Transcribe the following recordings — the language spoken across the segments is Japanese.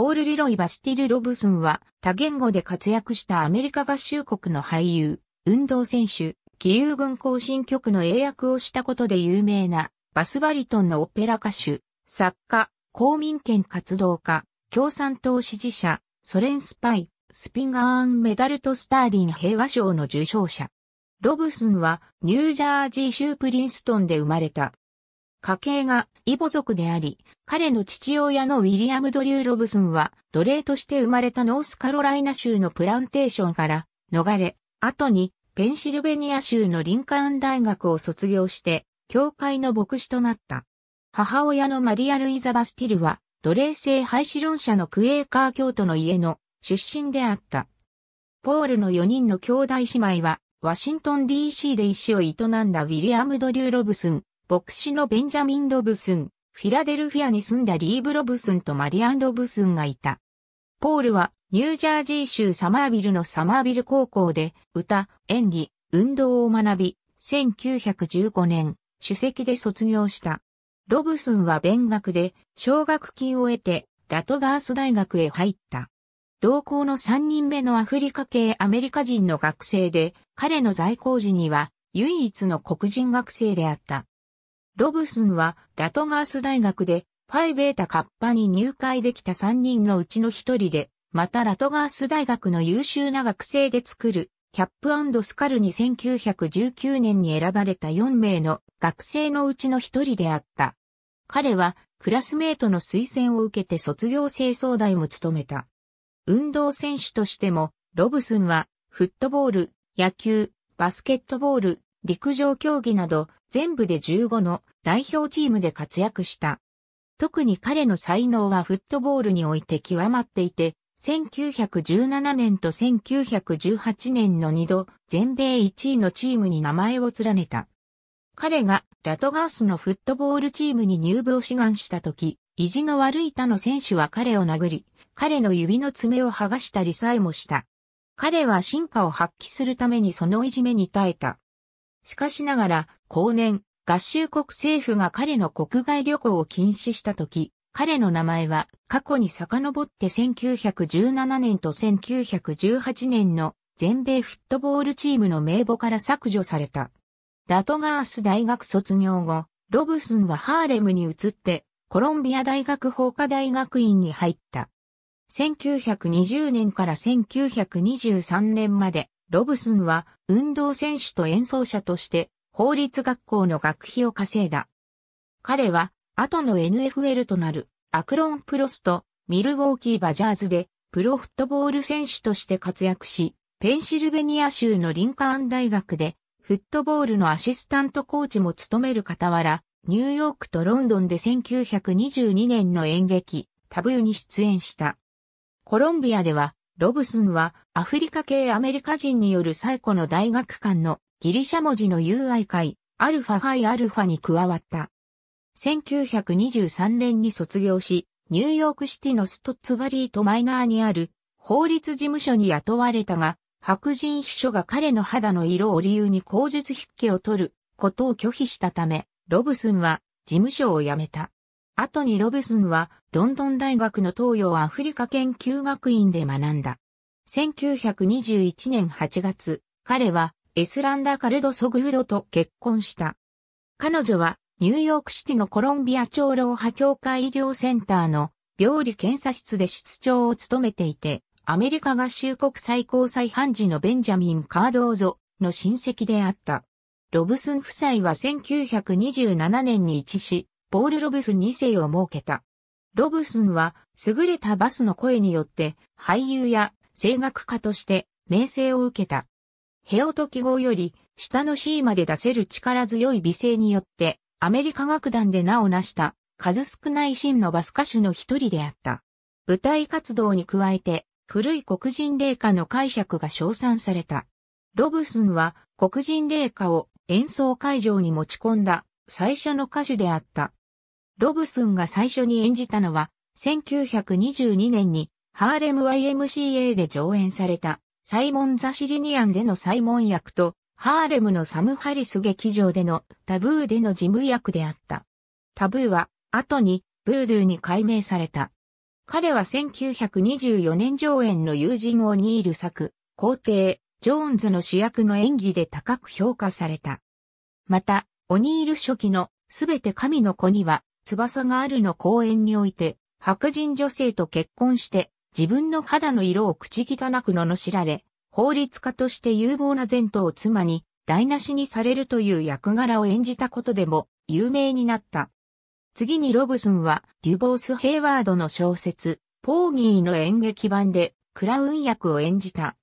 ポール・リロイ・バスティル・ロブスンは多言語で活躍したアメリカ合衆国の俳優、運動選手、義勇軍行進曲の英訳をしたことで有名なバスバリトンのオペラ歌手、作家、公民権活動家、共産党支持者、ソ連スパイ、スピンガーンメダルとスターリン平和賞の受賞者。ロブスンはニュージャージー州プリンストンで生まれた。家系がイボ族であり、彼の父親のウィリアム・ドリュー・ロブスンは奴隷として生まれたノースカロライナ州のプランテーションから逃れ、後にペンシルベニア州のリンカーン大学を卒業して、教会の牧師となった。母親のマリア・ルイザ・バスティルは、奴隷制廃止論者のクエーカー教徒の家の出身であった。ポールの4人の兄弟姉妹は、ワシントン DC で医師を営んだウィリアム・ドリュー・ロブスン、牧師のベンジャミン・ロブスン、フィラデルフィアに住んだリーブ・ロブスンとマリアン・ロブスンがいた。ポールはニュージャージー州サマービルのサマービル高校で歌、演技、運動を学び、1915年、主席で卒業した。ロブスンは勉学で奨学金を得てラトガース大学へ入った。同校の3人目のアフリカ系アメリカ人の学生で、彼の在校時には唯一の黒人学生であった。ロブスンはラトガース大学でファイベータカッパに入会できた3人のうちの1人で、またラトガース大学の優秀な学生で作るキャップスカルに1919年に選ばれた4名の学生のうちの1人であった。彼はクラスメートの推薦を受けて卒業清掃代も務めた。運動選手としても、ロブスンは、フットボール、野球、バスケットボール、陸上競技など、全部で15の代表チームで活躍した。特に彼の才能はフットボールにおいて極まっていて、1917年と1918年の2度、全米1位のチームに名前を連ねた。彼がラトガースのフットボールチームに入部を志願した時、意地の悪い他の選手は彼を殴り、彼の指の爪を剥がしたりさえもした。彼は進化を発揮するためにそのいじめに耐えた。しかしながら、後年、合衆国政府が彼の国外旅行を禁止した時、彼の名前は過去に遡って1917年と1918年の全米フットボールチームの名簿から削除された。ラトガース大学卒業後、ロブスンはハーレムに移ってコロンビア大学法科大学院に入った。1920年から1923年まで、ロブスンは運動選手と演奏者として法律学校の学費を稼いだ。彼は、後の NFL となる、アクロンプロスと、ミルウォーキーバジャーズで、プロフットボール選手として活躍し、ペンシルベニア州のリンカーン大学で、フットボールのアシスタントコーチも務める傍ら、ニューヨークとロンドンで1922年の演劇、タブーに出演した。コロンビアでは、ロブスンはアフリカ系アメリカ人による最古の大学間のギリシャ文字の UI 会、アルファファイアルファに加わった。1923年に卒業し、ニューヨークシティのストッツバリーとマイナーにある法律事務所に雇われたが、白人秘書が彼の肌の色を理由に口述筆記を取ることを拒否したため、ロブスンは事務所を辞めた。後にロブスンはロンドン大学の東洋アフリカ研究学院で学んだ。1921年8月、彼はエスランダ・カルド・ソグードと結婚した。彼女はニューヨークシティのコロンビア長老派協会医療センターの病理検査室で室長を務めていて、アメリカ合衆国最高裁判事のベンジャミン・カードーゾの親戚であった。ロブスン夫妻は1927年に一致し、ポール・ロブスン2世を設けた。ロブスンは優れたバスの声によって俳優や声楽家として名声を受けた。ヘオト記号より下の C まで出せる力強い美声によって、アメリカ楽団で名を成した数少ない真のバス歌手の一人であった。舞台活動に加えて、古い黒人霊歌の解釈が称賛された。ロブスンは黒人霊歌を演奏会場に持ち込んだ最初の歌手であった。ロブスンが最初に演じたのは1922年にハーレム YMCA で上演されたサイモン・ザ・シリニアンでのサイモン役と、ハーレムのサム・ハリス劇場でのタブーでの事務役であった。タブーは、後に、ブードゥーに改名された。彼は1924年上演の友人をニール作、皇帝、ジョーンズの主役の演技で高く評価された。また、オニール初期のすべて神の子には翼があるの公演において、白人女性と結婚して自分の肌の色を口汚く罵られ、法律家として有望な前途を妻に台無しにされるという役柄を演じたことでも有名になった。次にロブスンはデュボース・ヘイワードの小説、ポーギーの演劇版でクラウン役を演じた。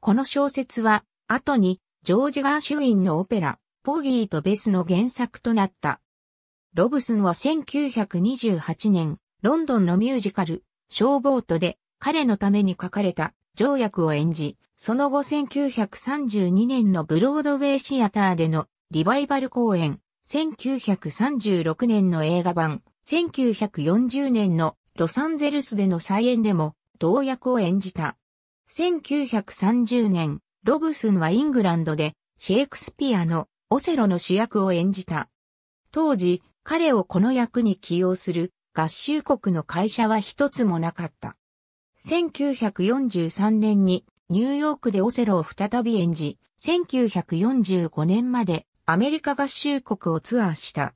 この小説は後にジョージ・ガーシュウィンのオペラ、ポーギーとベスの原作となった。ロブスンは1928年、ロンドンのミュージカル、消防とで彼のために書かれた条約を演じ、その後1932年のブロードウェイシアターでのリバイバル公演、1936年の映画版、1940年のロサンゼルスでの再演でも同役を演じた。1930年、ロブスンはイングランドでシェイクスピアのオセロの主役を演じた。当時、彼をこの役に起用する合衆国の会社は一つもなかった。1943年にニューヨークでオセロを再び演じ、1945年までアメリカ合衆国をツアーした。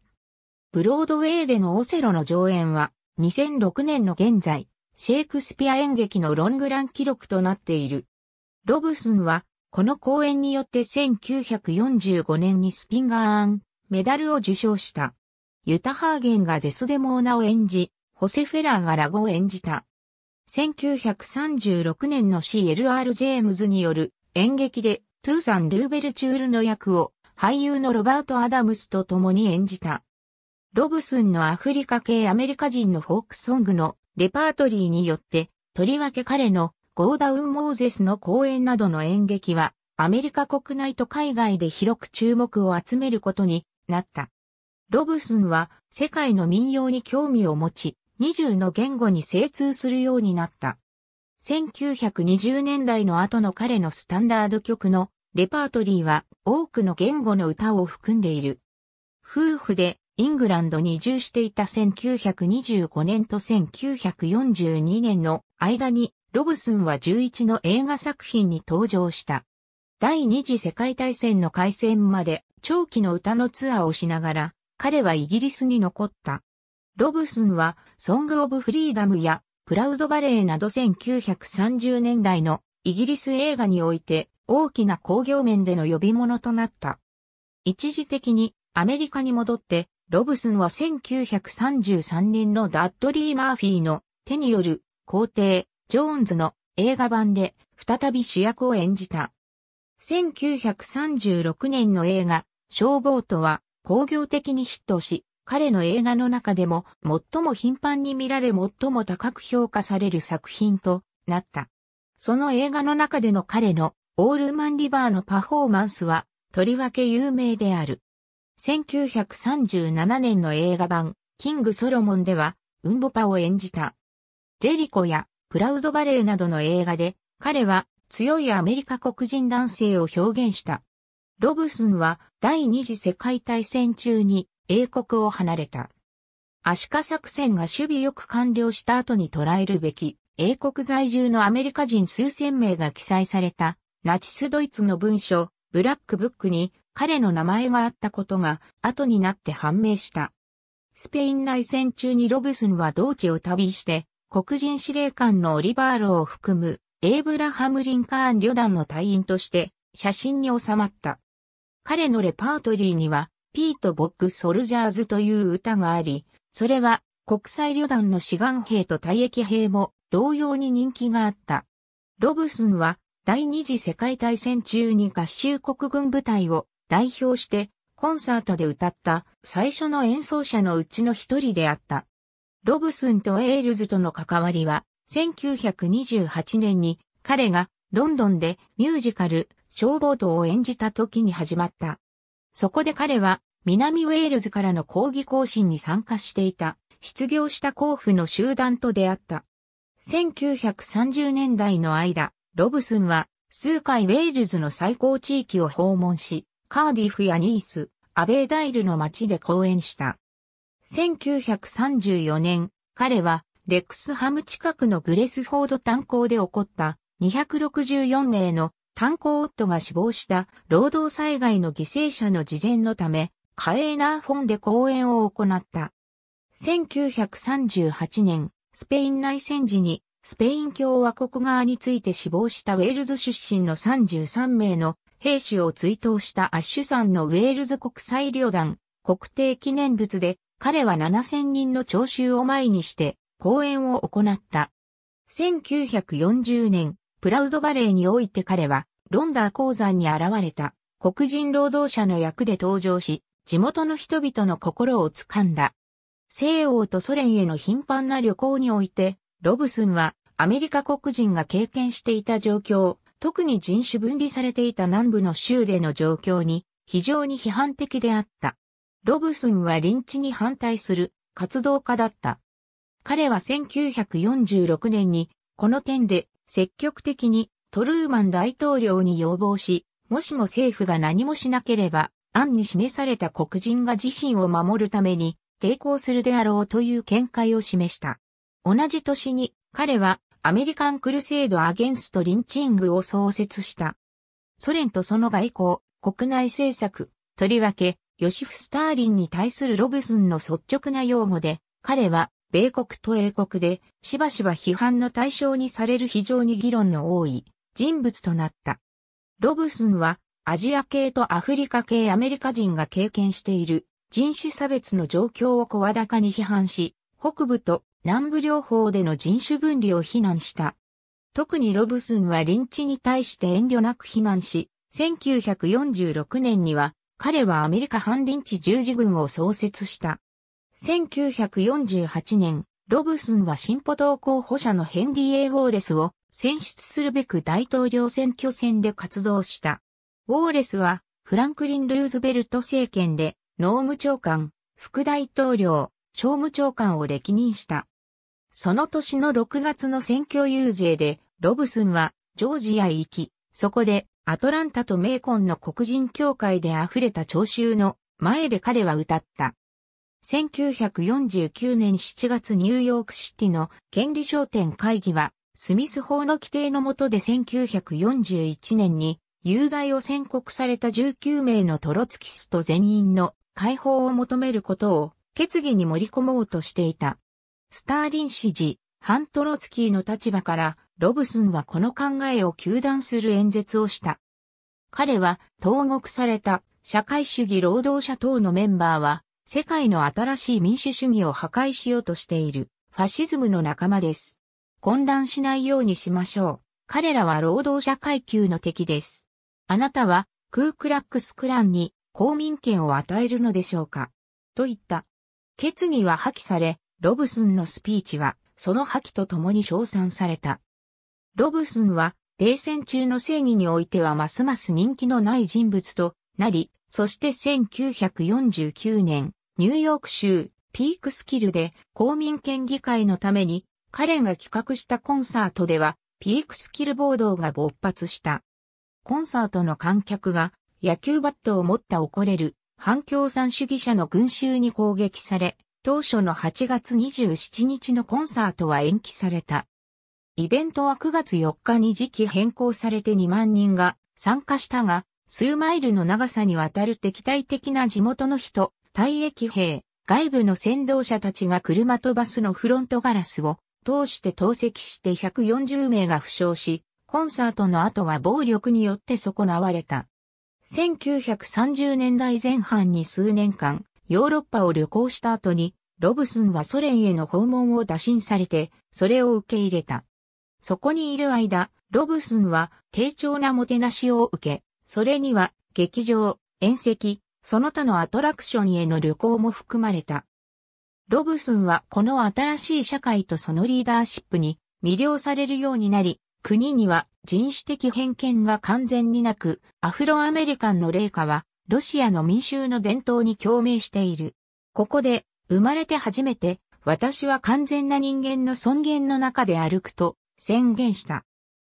ブロードウェイでのオセロの上演は2006年の現在、シェイクスピア演劇のロングラン記録となっている。ロブスンは、この公演によって1945年にスピンガーン、メダルを受賞した。ユタ・ハーゲンがデスデモーナを演じ、ホセ・フェラーがラゴを演じた。1936年の CLR ジェームズによる演劇でトゥーサン・ルーベルチュールの役を俳優のロバート・アダムスと共に演じた。ロブスンのアフリカ系アメリカ人のフォークソングのレパートリーによって、とりわけ彼のゴーダウン・モーゼスの公演などの演劇は、アメリカ国内と海外で広く注目を集めることになった。ロブスンは世界の民謡に興味を持ち、20の言語に精通するようになった。1920年代の後の彼のスタンダード曲のレパートリーは多くの言語の歌を含んでいる。夫婦でイングランドに移住していた1925年と1942年の間にロブスンは11の映画作品に登場した。第二次世界大戦の開戦まで長期の歌のツアーをしながら彼はイギリスに残った。ロブスンは、ソング・オブ・フリーダムや、プラウド・バレーなど1930年代のイギリス映画において大きな工業面での呼び物となった。一時的にアメリカに戻って、ロブスンは1933年のダッドリー・マーフィーの手による皇帝、ジョーンズの映画版で再び主役を演じた。1936年の映画、消防とは工業的にヒットし、彼の映画の中でも最も頻繁に見られ最も高く評価される作品となった。その映画の中での彼のオールマンリバーのパフォーマンスはとりわけ有名である。1937年の映画版キングソロモンではウンボパを演じた。ジェリコやプラウドバレーなどの映画で彼は強いアメリカ黒人男性を表現した。ロブスンは第二次世界大戦中に英国を離れた。アシカ作戦が守備よく完了した後に捉えるべき、英国在住のアメリカ人数千名が記載された、ナチスドイツの文書、ブラックブックに彼の名前があったことが後になって判明した。スペイン内戦中にロブスンは同地を旅して、黒人司令官のオリバーロを含む、エイブラハム・リンカーン旅団の隊員として、写真に収まった。彼のレパートリーには、ピート・ボック・ソルジャーズという歌があり、それは国際旅団の志願兵と退役兵も同様に人気があった。ロブスンは第二次世界大戦中に合衆国軍部隊を代表してコンサートで歌った最初の演奏者のうちの一人であった。ロブスンとエールズとの関わりは1928年に彼がロンドンでミュージカル消防道を演じた時に始まった。そこで彼は、南ウェールズからの抗議行進に参加していた、失業した甲府の集団と出会った。1930年代の間、ロブスンは、数回ウェールズの最高地域を訪問し、カーディフやニース、アベーダイルの街で講演した。1934年、彼は、レックスハム近くのグレスフォード炭鉱で起こった264名の炭鉱夫が死亡した労働災害の犠牲者の事前のため、カエーナーフォンで講演を行った。1938年、スペイン内戦時にスペイン共和国側について死亡したウェールズ出身の33名の兵士を追悼したアッシュさんのウェールズ国際旅団国定記念物で彼は7000人の聴衆を前にして講演を行った。1940年、プラウドバレーにおいて彼は、ロンダー鉱山に現れた黒人労働者の役で登場し、地元の人々の心をつかんだ。西欧とソ連への頻繁な旅行において、ロブスンはアメリカ黒人が経験していた状況、特に人種分離されていた南部の州での状況に非常に批判的であった。ロブスンは臨地に反対する活動家だった。彼は1946年にこの点で積極的にトルーマン大統領に要望し、もしも政府が何もしなければ、案に示された黒人が自身を守るために抵抗するであろうという見解を示した。同じ年に彼はアメリカンクルセイド・アゲンスト・リンチングを創設した。ソ連とその外交、国内政策、とりわけ、ヨシフ・スターリンに対するロブスンの率直な擁護で、彼は米国と英国で、しばしば批判の対象にされる非常に議論の多い人物となった。ロブスンは、アジア系とアフリカ系アメリカ人が経験している人種差別の状況を声高に批判し、北部と南部両方での人種分離を非難した。特にロブスンはリンチに対して遠慮なく非難し、1946年には彼はアメリカ反リンチ十字軍を創設した。1948年、ロブスンは進歩党候補者のヘンリー・エイ・ウォーレスを選出するべく大統領選挙戦で活動した。ウォーレスは、フランクリン・ルーズベルト政権で、農務長官、副大統領、商務長官を歴任した。その年の6月の選挙遊説で、ロブスンは、ジョージアへ行き、そこで、アトランタとメーコンの黒人協会で溢れた聴衆の前で彼は歌った。1949年7月ニューヨークシティの権利商店会議は、スミス法の規定の下で1941年に有罪を宣告された19名のトロツキスト全員の解放を求めることを決議に盛り込もうとしていた。スターリン支持、ハントロツキーの立場からロブスンはこの考えを糾弾する演説をした。彼は投獄された社会主義労働者等のメンバーは世界の新しい民主主義を破壊しようとしているファシズムの仲間です。混乱しないようにしましょう。彼らは労働者階級の敵です。あなたはクークラックスクランに公民権を与えるのでしょうかと言った。決議は破棄され、ロブスンのスピーチはその破棄とともに称賛された。ロブスンは冷戦中の正義においてはますます人気のない人物となり、そして1949年、ニューヨーク州ピークスキルで公民権議会のために彼が企画したコンサートではピークスキル暴動が勃発した。コンサートの観客が野球バットを持った怒れる反共産主義者の群衆に攻撃され、当初の8月27日のコンサートは延期された。イベントは9月4日に時期変更されて2万人が参加したが、数マイルの長さにわたる敵対的な地元の人、退役兵、外部の先導者たちが車とバスのフロントガラスを通して投石して140名が負傷し、コンサートの後は暴力によって損なわれた。1930年代前半に数年間、ヨーロッパを旅行した後に、ロブスンはソ連への訪問を打診されて、それを受け入れた。そこにいる間、ロブスンは低調なもてなしを受け、それには、劇場、宴席、その他のアトラクションへの旅行も含まれた。ロブスンはこの新しい社会とそのリーダーシップに魅了されるようになり、国には人種的偏見が完全になく、アフロアメリカンの霊下は、ロシアの民衆の伝統に共鳴している。ここで、生まれて初めて、私は完全な人間の尊厳の中で歩くと宣言した。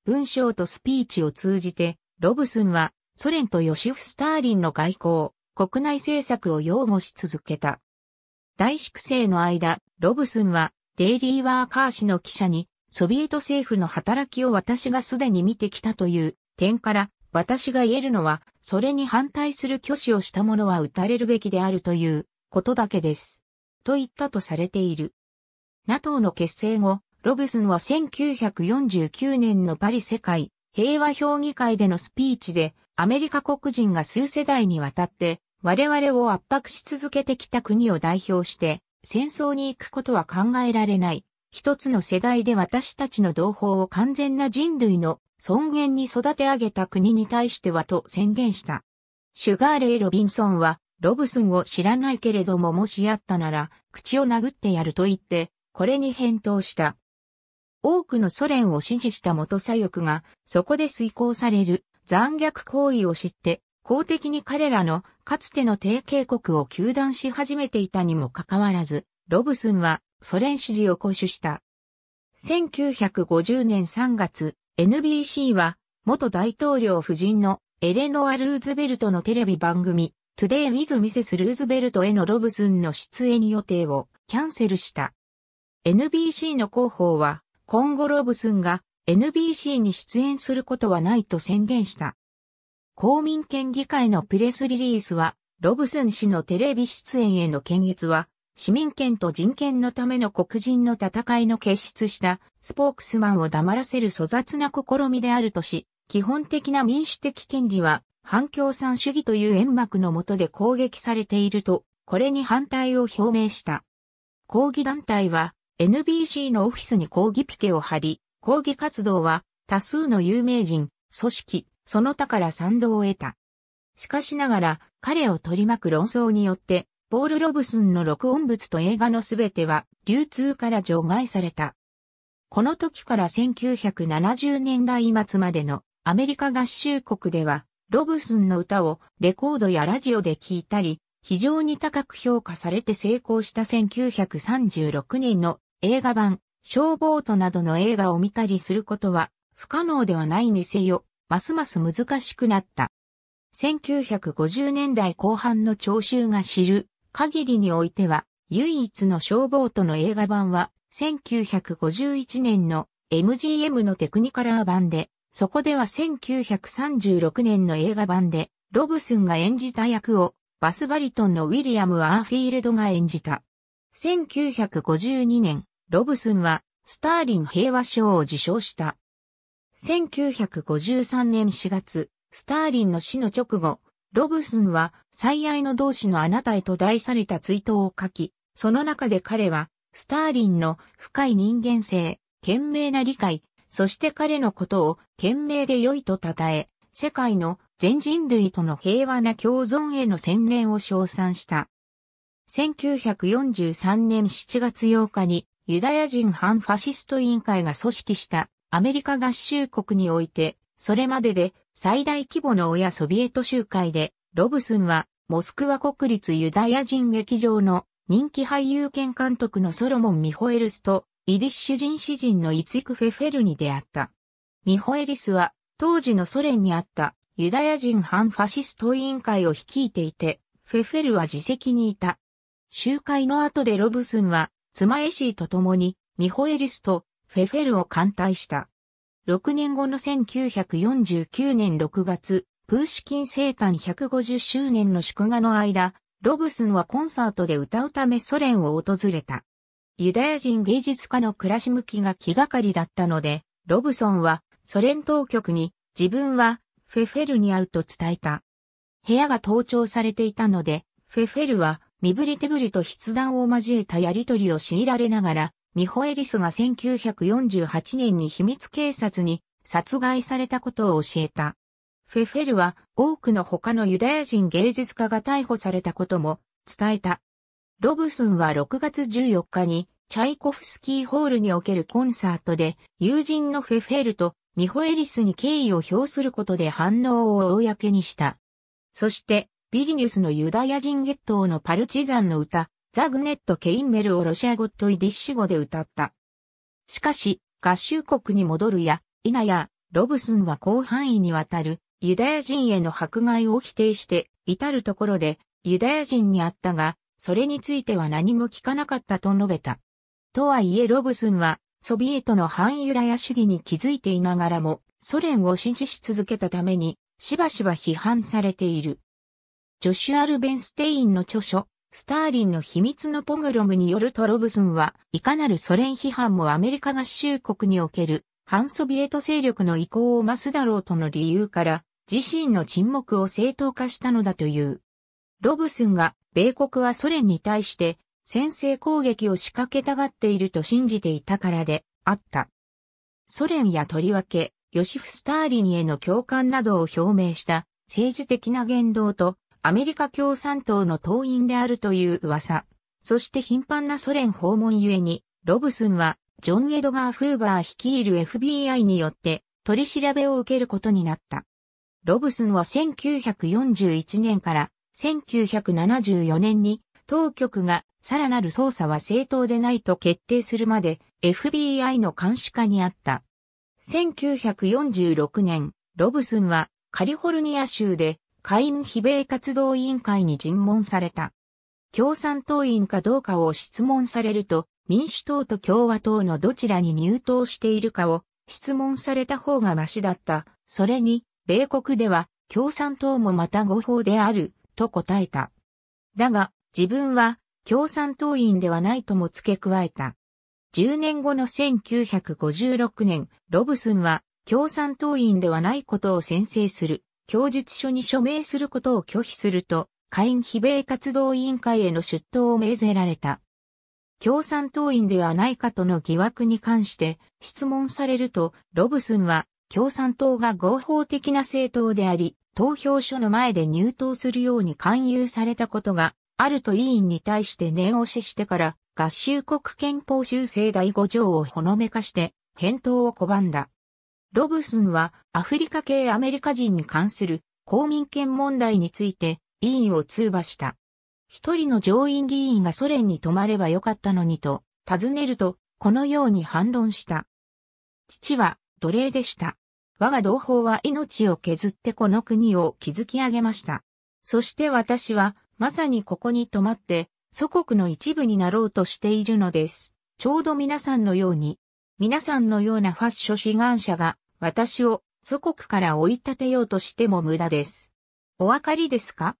文章とスピーチを通じて、ロブスンはソ連とヨシフ・スターリンの外交、国内政策を擁護し続けた。大粛清の間、ロブスンは、デイリー・ワーカー氏の記者に、ソビエト政府の働きを私がすでに見てきたという点から、私が言えるのは、それに反対する挙手をした者は撃たれるべきであるということだけです。と言ったとされている。NATO の結成後、ロブスンは1949年のパリ世界平和評議会でのスピーチで、アメリカ国人が数世代にわたって我々を圧迫し続けてきた国を代表して戦争に行くことは考えられない。一つの世代で私たちの同胞を完全な人類の尊厳に育て上げた国に対してはと宣言した。シュガーレイ・ロビンソンは、ロブスンを知らないけれどももしあったなら、口を殴ってやると言って、これに返答した。多くのソ連を支持した元左翼が、そこで遂行される残虐行為を知って、公的に彼らのかつての提携国を求断し始めていたにもかかわらず、ロブスンはソ連支持を固守した。1950年3月、NBC は元大統領夫人のエレノア・ルーズベルトのテレビ番組、トゥデイ・ウィズ・ミセス・ルーズベルトへのロブスンの出演予定をキャンセルした。NBC の広報は、今後ロブスンが NBC に出演することはないと宣言した。公民権議会のプレスリリースは、ロブスン氏のテレビ出演への検閲は、市民権と人権のための黒人の戦いの結出したスポークスマンを黙らせる粗雑な試みであるとし、基本的な民主的権利は反共産主義という煙幕の下で攻撃されていると、これに反対を表明した。抗議団体は NBC のオフィスに抗議ピケを張り、抗議活動は多数の有名人、組織、その他から賛同を得た。しかしながら、彼を取り巻く論争によって、ポール・ロブスンの録音物と映画のすべては流通から除外された。この時から1970年代末までのアメリカ合衆国では、ロブスンの歌をレコードやラジオで聴いたり、非常に高く評価されて成功した1936年の映画版消防となどの映画を見たりすることは不可能ではないにせよ、ますます難しくなった。1950年代後半の聴衆が知る限りにおいては、唯一の消防との映画版は、1951年の MGM のテクニカラー版で、そこでは1936年の映画版で、ロブスンが演じた役を、バスバリトンのウィリアム・アーフィールドが演じた。1952年、ロブスンは、スターリン平和賞を受賞した。1953年4月、スターリンの死の直後、ロブスンは、最愛の同志のあなたへと題された追悼を書き、その中で彼は、スターリンの深い人間性、懸命な理解、そして彼のことを懸命で良いと称え、世界の全人類との平和な共存への宣念を称賛した。1943年7月8日にユダヤ人反ファシスト委員会が組織したアメリカ合衆国において、それまでで最大規模の親ソビエト集会で、ロブスンはモスクワ国立ユダヤ人劇場の人気俳優兼監督のソロモン・ミホエルスとイディッシュ人詩人のイツイク・フェフェルに出会った。ミホエリスは当時のソ連にあったユダヤ人反ファシスト委員会を率いていて、フェフェルは自責にいた。集会の後でロブスンは妻エシーと共にミホエリスとフェフェルを艦隊した。6年後の1949年6月、プーシキン生誕150周年の祝賀の間、ロブスンはコンサートで歌うためソ連を訪れた。ユダヤ人芸術家の暮らし向きが気がかりだったので、ロブソンはソ連当局に自分はフェフェルに会うと伝えた。部屋が盗聴されていたので、フェフェルは身振り手振りと筆談を交えたやりとりを強いられながら、ミホエリスが1948年に秘密警察に殺害されたことを教えた。フェフェルは多くの他のユダヤ人芸術家が逮捕されたことも伝えた。ロブスンは6月14日にチャイコフスキーホールにおけるコンサートで友人のフェフェルとミホエリスに敬意を表することで反応を公にした。そしてビリニュスのユダヤ人ゲットーのパルチザンの歌、ザグネット・ケインメルをロシア語とイディッシュ語で歌った。しかし、合衆国に戻るや、否や、ロブスンは広範囲にわたるユダヤ人への迫害を否定して、至るところでユダヤ人にあったが、それについては何も聞かなかったと述べた。とはいえロブスンは、ソビエトの反ユダヤ主義に気づいていながらも、ソ連を支持し続けたために、しばしば批判されている。ジョシュア・ルベンステインの著書、スターリンの秘密のポグロムによるとロブスンは、いかなるソ連批判もアメリカ合衆国における、反ソビエト勢力の意向を増すだろうとの理由から、自身の沈黙を正当化したのだという。ロブスンが、米国はソ連に対して、先制攻撃を仕掛けたがっていると信じていたからで、あった。ソ連やとりわけ、ヨシフ・スターリンへの共感などを表明した、政治的な言動とアメリカ共産党の党員であるという噂。そして頻繁なソ連訪問ゆえに、ロブスンは、ジョン・エドガー・フーバー率いる FBI によって、取り調べを受けることになった。ロブスンは1941年から1974年に、当局がさらなる捜査は正当でないと決定するまで FBI の監視下にあった。1946年、ロブスンはカリフォルニア州で下院非米活動委員会に尋問された。共産党員かどうかを質問されると、民主党と共和党のどちらに入党しているかを質問された方がマシだった。それに、米国では共産党もまた合法である、と答えた。だが、自分は共産党員ではないとも付け加えた。10年後の1956年、ロブスンは共産党員ではないことを宣誓する。供述書に署名することを拒否すると、下院非米活動委員会への出頭を命ぜられた。共産党員ではないかとの疑惑に関して質問されると、ロブスンは共産党が合法的な政党であり、投票所の前で入党するように勧誘されたことがあると委員に対して念押ししてから、合衆国憲法修正第5条をほのめかして返答を拒んだ。ロブスンはアフリカ系アメリカ人に関する公民権問題について委員を通話した。一人の上院議員がソ連に泊まればよかったのにと尋ねるとこのように反論した。父は奴隷でした。我が同胞は命を削ってこの国を築き上げました。そして私はまさにここに泊まって祖国の一部になろうとしているのです。ちょうど皆さんのように皆さんのようなファッション志願者が私を祖国から追い立てようとしても無駄です。お分かりですか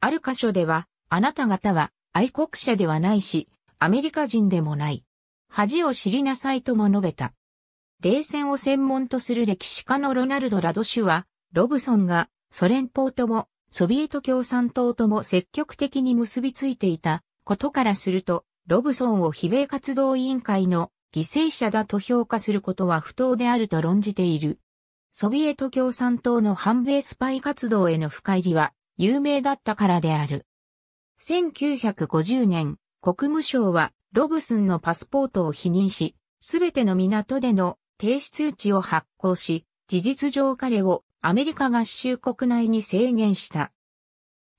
ある箇所では、あなた方は愛国者ではないし、アメリカ人でもない。恥を知りなさいとも述べた。冷戦を専門とする歴史家のロナルド・ラドシュは、ロブソンがソ連邦ともソビエト共産党とも積極的に結びついていたことからすると、ロブソンを非米活動委員会の犠牲者だと評価することは不当であると論じている。ソビエト共産党の反米スパイ活動への深入りは有名だったからである。1950年、国務省はロブスンのパスポートを否認し、すべての港での停止通知を発行し、事実上彼をアメリカ合衆国内に制限した。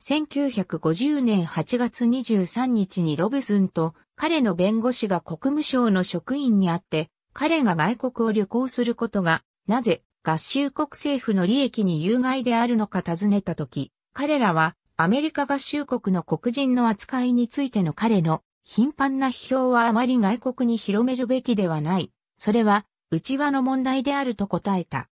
1950年8月23日にロブスンと彼の弁護士が国務省の職員にあって、彼が外国を旅行することが、なぜ合衆国政府の利益に有害であるのか尋ねたとき、彼らはアメリカ合衆国の黒人の扱いについての彼の頻繁な批評はあまり外国に広めるべきではない。それは内輪の問題であると答えた。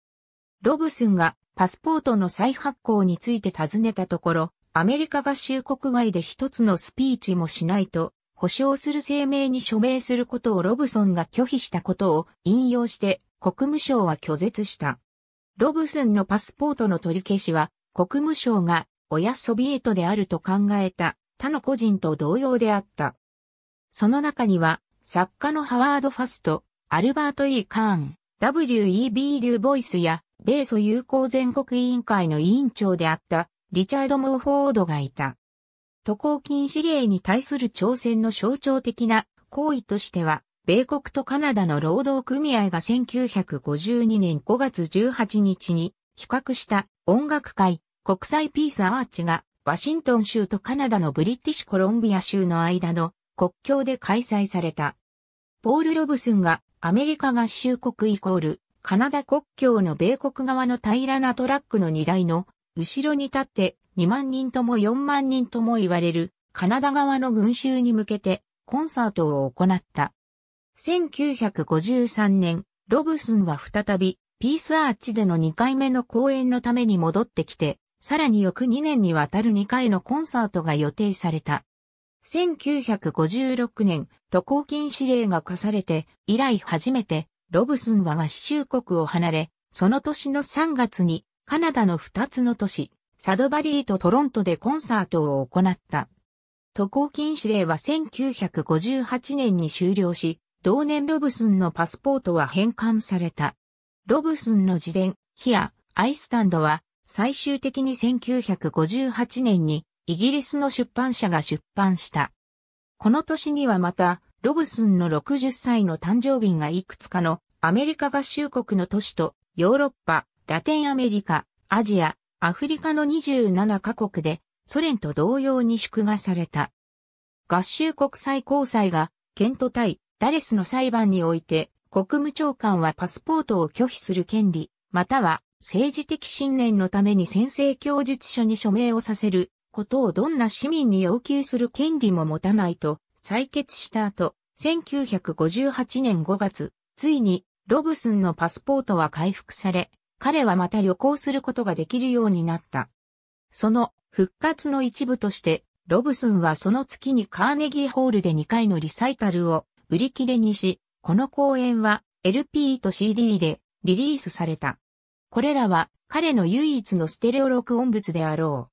ロブスンがパスポートの再発行について尋ねたところ、アメリカ合衆国外で一つのスピーチもしないと保証する声明に署名することをロブソンが拒否したことを引用して国務省は拒絶した。ロブソンのパスポートの取り消しは国務省が親ソビエトであると考えた他の個人と同様であった。その中には作家のハワード・ファスト、アルバート・ E・ カーン、W.E.B. リューボイスや米ソ友好全国委員会の委員長であったリチャード・ムーフォードがいた。渡航禁止令に対する挑戦の象徴的な行為としては、米国とカナダの労働組合が1952年5月18日に企画した音楽会国際ピースアーチがワシントン州とカナダのブリティッシュコロンビア州の間の国境で開催された。ポール・ロブスンがアメリカ合衆国イコールカナダ国境の米国側の平らなトラックの荷台の後ろに立って2万人とも4万人とも言われるカナダ側の群衆に向けてコンサートを行った。1953年、ロブスンは再びピースアーチでの2回目の公演のために戻ってきて、さらに翌2年にわたる2回のコンサートが予定された。1956年、渡航禁止令が課されて、以来初めて、ロブスンは合衆国を離れ、その年の3月に、カナダの2つの都市、サドバリーとトロントでコンサートを行った。渡航禁止令は1958年に終了し、同年ロブスンのパスポートは返還された。ロブスンの自伝、ヒア、アイスタンドは、最終的に1958年にイギリスの出版社が出版した。この年にはまた、ロブスンの60歳の誕生日がいくつかのアメリカ合衆国の都市とヨーロッパ、ラテンアメリカ、アジア、アフリカの27カ国でソ連と同様に祝賀された。合衆国際交際がケント対ダレスの裁判において国務長官はパスポートを拒否する権利、または政治的信念のために宣誓供述書に署名をさせることをどんな市民に要求する権利も持たないと採決した後、1958年5月、ついにロブスンのパスポートは回復され、彼はまた旅行することができるようになった。その復活の一部として、ロブスンはその月にカーネギーホールで2回のリサイタルを売り切れにし、この公演は LP と CD でリリースされた。これらは彼の唯一のステレオ録音物であろ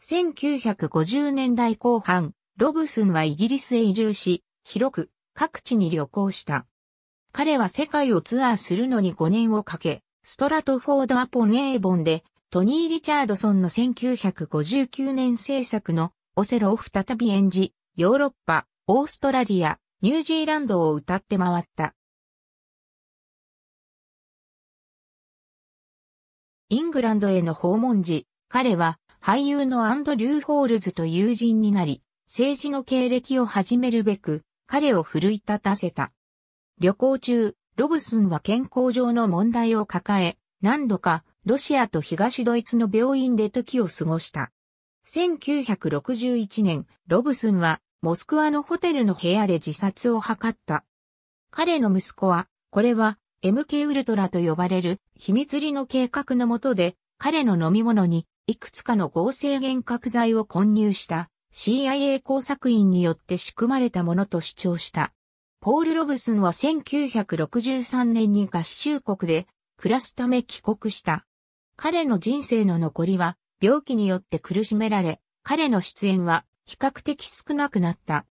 う。1950年代後半、ロブスンはイギリスへ移住し、広く各地に旅行した。彼は世界をツアーするのに5年をかけ、ストラトフォード・アポン・エーボンで、トニー・リチャードソンの1959年制作のオセロを再び演じ、ヨーロッパ、オーストラリア、ニュージーランドを歌って回った。イングランドへの訪問時、彼は俳優のアンドリュー・ホールズと友人になり、政治の経歴を始めるべく、彼を奮い立たせた。旅行中、ロブスンは健康上の問題を抱え、何度かロシアと東ドイツの病院で時を過ごした。1961年、ロブスンはモスクワのホテルの部屋で自殺を図った。彼の息子は、これは MK ウルトラと呼ばれる秘密裏の計画のもとで、彼の飲み物にいくつかの合成幻覚剤を混入した CIA 工作員によって仕組まれたものと主張した。ポール・ロブスンは1963年に合衆国で暮らすため帰国した。彼の人生の残りは病気によって苦しめられ、彼の出演は比較的少なくなった。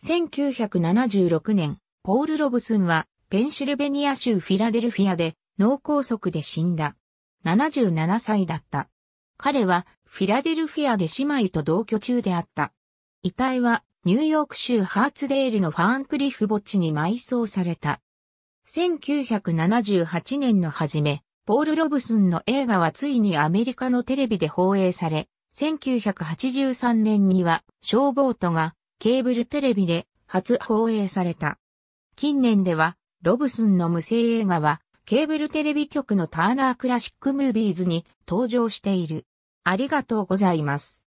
1976年、ポール・ロブスンはペンシルベニア州フィラデルフィアで脳梗塞で死んだ。77歳だった。彼はフィラデルフィアで姉妹と同居中であった。遺体はニューヨーク州ハーツデールのファーンクリフ墓地に埋葬された。1978年の初め、ポール・ロブスンの映画はついにアメリカのテレビで放映され、1983年には消防とがケーブルテレビで初放映された。近年ではロブスンの無声映画はケーブルテレビ局のターナークラシックムービーズに登場している。ありがとうございます。